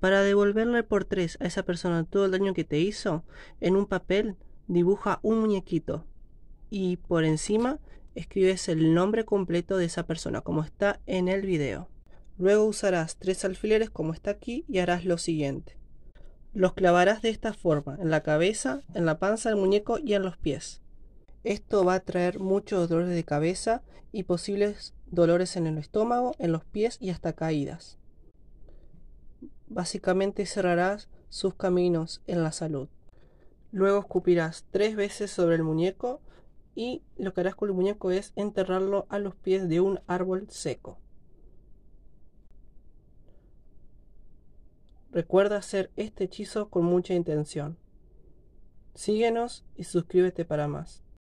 Para devolverle por tres a esa persona todo el daño que te hizo, en un papel dibuja un muñequito y por encima escribes el nombre completo de esa persona, como está en el video. Luego usarás tres alfileres como está aquí y harás lo siguiente. Los clavarás de esta forma, en la cabeza, en la panza del muñeco y en los pies. Esto va a traer muchos dolores de cabeza y posibles dolores en el estómago, en los pies y hasta caídas básicamente cerrarás sus caminos en la salud. Luego escupirás tres veces sobre el muñeco y lo que harás con el muñeco es enterrarlo a los pies de un árbol seco. Recuerda hacer este hechizo con mucha intención. Síguenos y suscríbete para más.